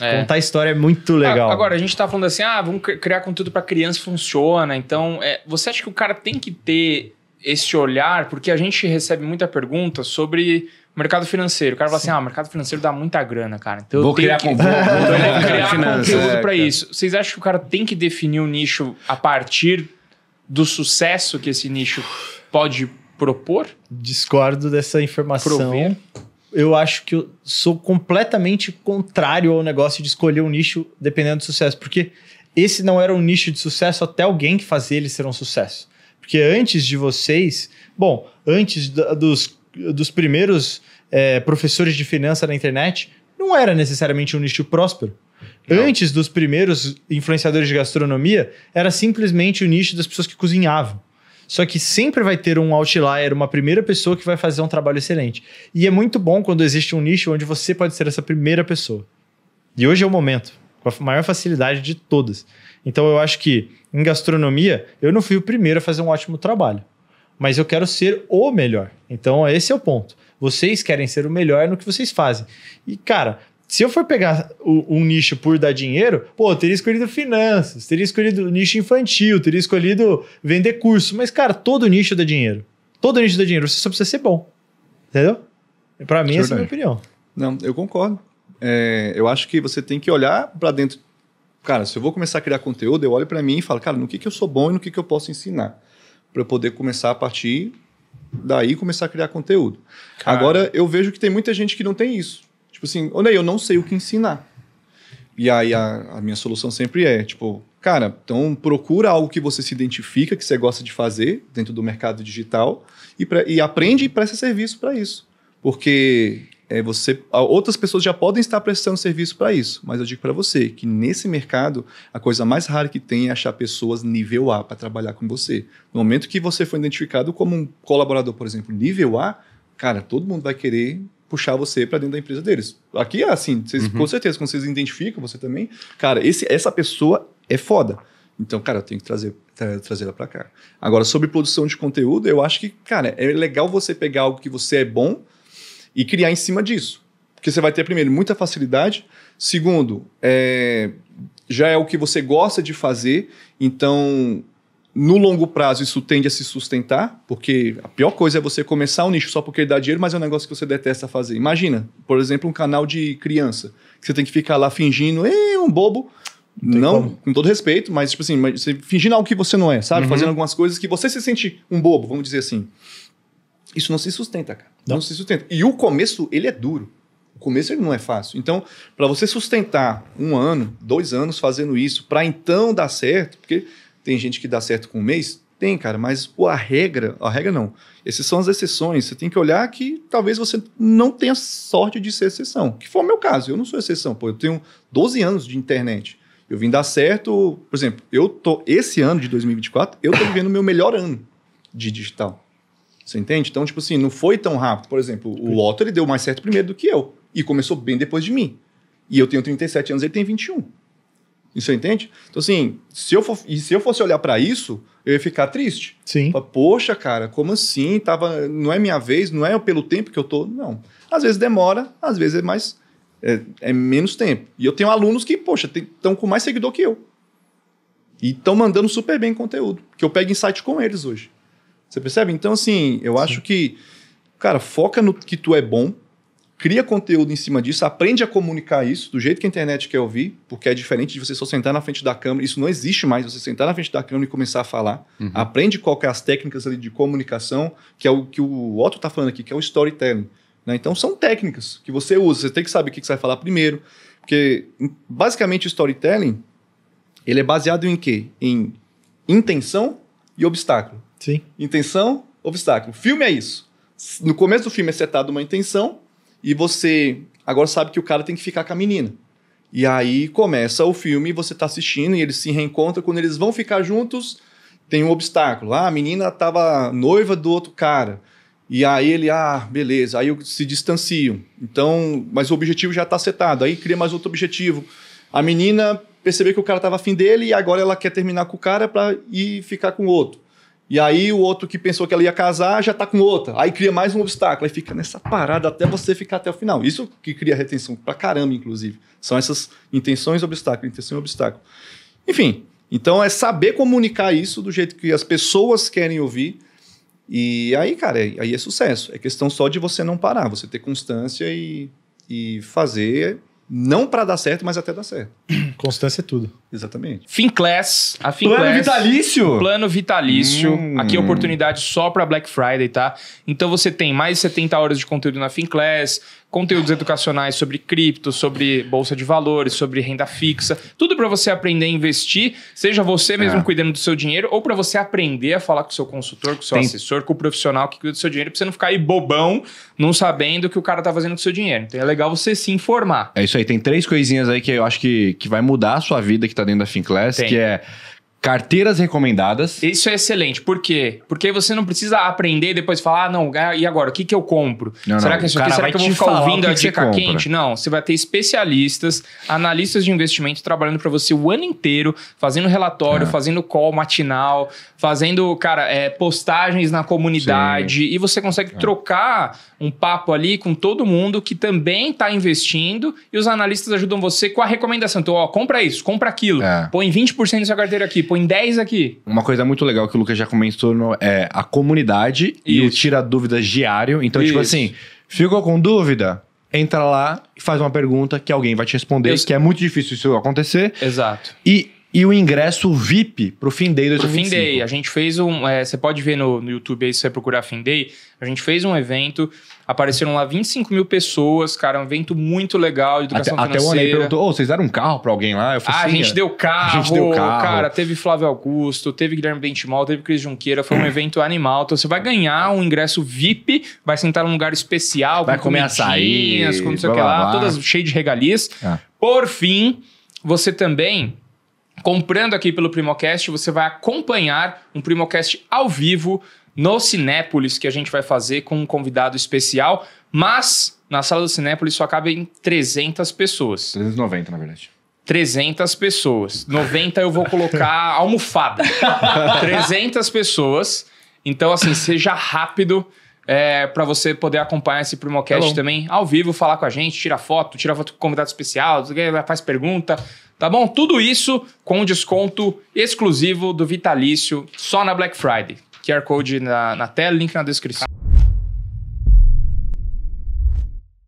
É. Contar história é muito ah, legal. Agora, a gente tá falando assim, ah, vamos criar conteúdo para criança, funciona. Então, é, você acha que o cara tem que ter esse olhar? Porque a gente recebe muita pergunta sobre mercado financeiro. O cara fala assim, Sim. assim, ah, mercado financeiro dá muita grana, cara. Então vou eu criar, que... conteúdo, vou criar conteúdo para isso. Vocês acham que o cara tem que definir o um nicho a partir do sucesso que esse nicho pode propor? Discordo dessa informação. Prover eu acho que eu sou completamente contrário ao negócio de escolher um nicho dependendo do sucesso, porque esse não era um nicho de sucesso até alguém que fazia ele ser um sucesso. Porque antes de vocês, bom, antes dos, dos primeiros é, professores de finança na internet, não era necessariamente um nicho próspero. Não. Antes dos primeiros influenciadores de gastronomia, era simplesmente o nicho das pessoas que cozinhavam. Só que sempre vai ter um outlier, uma primeira pessoa que vai fazer um trabalho excelente. E é muito bom quando existe um nicho onde você pode ser essa primeira pessoa. E hoje é o momento, com a maior facilidade de todas. Então eu acho que em gastronomia, eu não fui o primeiro a fazer um ótimo trabalho, mas eu quero ser o melhor. Então esse é o ponto. Vocês querem ser o melhor no que vocês fazem. E cara, se eu for pegar o, um nicho por dar dinheiro, pô, eu teria escolhido finanças, teria escolhido nicho infantil, teria escolhido vender curso. Mas, cara, todo nicho dá dinheiro. Todo nicho dá dinheiro, você só precisa ser bom. Entendeu? Para mim, essa é a minha opinião. Não, eu concordo. É, eu acho que você tem que olhar para dentro. Cara, se eu vou começar a criar conteúdo, eu olho para mim e falo, cara, no que, que eu sou bom e no que, que eu posso ensinar? Para eu poder começar a partir daí começar a criar conteúdo. Cara. Agora, eu vejo que tem muita gente que não tem isso. Tipo assim, olha eu não sei o que ensinar. E aí a, a minha solução sempre é, tipo, cara, então procura algo que você se identifica, que você gosta de fazer dentro do mercado digital e, pra, e aprende e presta serviço para isso. Porque é, você, outras pessoas já podem estar prestando serviço para isso, mas eu digo para você que nesse mercado a coisa mais rara que tem é achar pessoas nível A para trabalhar com você. No momento que você for identificado como um colaborador, por exemplo, nível A, cara, todo mundo vai querer puxar você para dentro da empresa deles. Aqui é assim, vocês, uhum. com certeza, quando vocês identificam, você também. Cara, esse, essa pessoa é foda. Então, cara, eu tenho que trazer, tra trazer ela para cá. Agora, sobre produção de conteúdo, eu acho que, cara, é legal você pegar algo que você é bom e criar em cima disso. Porque você vai ter, primeiro, muita facilidade. Segundo, é, já é o que você gosta de fazer. Então, no longo prazo isso tende a se sustentar, porque a pior coisa é você começar um nicho só porque ele dá dinheiro, mas é um negócio que você detesta fazer. Imagina, por exemplo, um canal de criança, que você tem que ficar lá fingindo, é um bobo. Não, não com todo respeito, mas tipo assim, mas fingindo algo que você não é, sabe? Uhum. Fazendo algumas coisas que você se sente um bobo, vamos dizer assim. Isso não se sustenta, cara. Não, não se sustenta. E o começo, ele é duro. O começo ele não é fácil. Então, para você sustentar um ano, dois anos fazendo isso, para então dar certo, porque tem gente que dá certo com um mês? Tem, cara, mas a regra, a regra não. Essas são as exceções. Você tem que olhar que talvez você não tenha sorte de ser exceção. Que foi o meu caso, eu não sou exceção. Pô, eu tenho 12 anos de internet. Eu vim dar certo, por exemplo, eu tô esse ano de 2024, eu tô vivendo o meu melhor ano de digital. Você entende? Então, tipo assim, não foi tão rápido. Por exemplo, o Otto ele deu mais certo primeiro do que eu e começou bem depois de mim. E eu tenho 37 anos, ele tem 21. Você entende? Então, assim, se eu, for, e se eu fosse olhar para isso, eu ia ficar triste. Sim. Poxa, cara, como assim? Tava, não é minha vez, não é pelo tempo que eu tô. Não. Às vezes demora, às vezes é mais. É, é menos tempo. E eu tenho alunos que, poxa, estão com mais seguidor que eu. E estão mandando super bem conteúdo. Que eu pego insight com eles hoje. Você percebe? Então, assim, eu Sim. acho que, cara, foca no que tu é bom cria conteúdo em cima disso, aprende a comunicar isso do jeito que a internet quer ouvir, porque é diferente de você só sentar na frente da câmera. Isso não existe mais, você sentar na frente da câmera e começar a falar. Uhum. Aprende qual é as técnicas ali de comunicação, que é o que o Otto está falando aqui, que é o storytelling. Né? Então, são técnicas que você usa, você tem que saber o que você vai falar primeiro, porque hum, basicamente o storytelling ele é baseado em quê? Em intenção e obstáculo. Sim. Intenção, obstáculo. filme é isso. No começo do filme é setado uma intenção, e você agora sabe que o cara tem que ficar com a menina. E aí começa o filme, você está assistindo e eles se reencontram. Quando eles vão ficar juntos, tem um obstáculo. Ah, a menina estava noiva do outro cara. E aí ele, ah, beleza. Aí se distanciam. Então, mas o objetivo já está setado. Aí cria mais outro objetivo. A menina percebeu que o cara estava afim dele e agora ela quer terminar com o cara para ir ficar com o outro. E aí o outro que pensou que ela ia casar já tá com outra. Aí cria mais um obstáculo. Aí fica nessa parada até você ficar até o final. Isso que cria retenção pra caramba, inclusive. São essas intenções obstáculo, intenção e obstáculo. Enfim, então é saber comunicar isso do jeito que as pessoas querem ouvir. E aí, cara, é, aí é sucesso. É questão só de você não parar, você ter constância e, e fazer não para dar certo, mas até dar certo. Constância é tudo. Exatamente. Finclass, a Finclass. Plano vitalício. Plano vitalício. Hum. Aqui é oportunidade só para Black Friday, tá? Então você tem mais de 70 horas de conteúdo na Finclass, conteúdos educacionais sobre cripto, sobre bolsa de valores, sobre renda fixa, tudo para você aprender a investir, seja você mesmo é. cuidando do seu dinheiro ou para você aprender a falar com o seu consultor, com o seu Tem... assessor, com o profissional que cuida do seu dinheiro, para você não ficar aí bobão, não sabendo o que o cara tá fazendo com o seu dinheiro. Então é legal você se informar. É isso aí, tem três coisinhas aí que eu acho que, que vai mudar a sua vida que tá dentro da FinClass, Tem. que é Carteiras recomendadas. Isso é excelente. Por quê? Porque você não precisa aprender e depois falar, ah, não, e agora? O que, que eu compro? Não, será não, que isso aqui, será que eu vou ficar ouvindo a dica quente? Não, você vai ter especialistas, analistas de investimento trabalhando para você o ano inteiro, fazendo relatório, ah. fazendo call matinal, fazendo, cara, é, postagens na comunidade. Sim. E você consegue ah. trocar um papo ali com todo mundo que também está investindo e os analistas ajudam você com a recomendação. Então, ó, compra isso, compra aquilo, é. põe 20% da sua carteira aqui, põe em 10 aqui. Uma coisa muito legal que o Lucas já comentou no, é a comunidade Isso. e o Tira Dúvidas diário. Então, tipo Isso. tipo assim, ficou com dúvida? Entra lá e faz uma pergunta que alguém vai te responder, Isso. que é muito difícil isso acontecer. Exato. E e o ingresso VIP para o Finday Day 2025. Pro Day, a gente fez um... É, você pode ver no, no YouTube aí, se você procurar Finday Day, a gente fez um evento, apareceram lá 25 mil pessoas, cara, um evento muito legal, educação até, financeira. Até o Anei perguntou, oh, vocês deram um carro para alguém lá? Eu falei, ah, a é. gente deu carro, a gente deu carro. cara, teve Flávio Augusto, teve Guilherme Bentimol, teve Cris Junqueira, foi um evento animal, então você vai ganhar um ingresso VIP, vai sentar num lugar especial, vai com comer açaí, com não sei o que lá, lá, todas cheias de regalias. É. Por fim, você também comprando aqui pelo Primocast, você vai acompanhar um Primocast ao vivo no Cinépolis, que a gente vai fazer com um convidado especial, mas na sala do Cinépolis só cabem 300 pessoas. 390, na verdade. 300 pessoas. 90 eu vou colocar almofada. 300 pessoas. Então, assim, seja rápido é, para você poder acompanhar esse Primocast tá também ao vivo, falar com a gente, tirar foto, tirar foto com convidado especial, faz pergunta, tá bom? Tudo isso com desconto exclusivo do Vitalício só na Black Friday. QR Code na, na tela, link na descrição.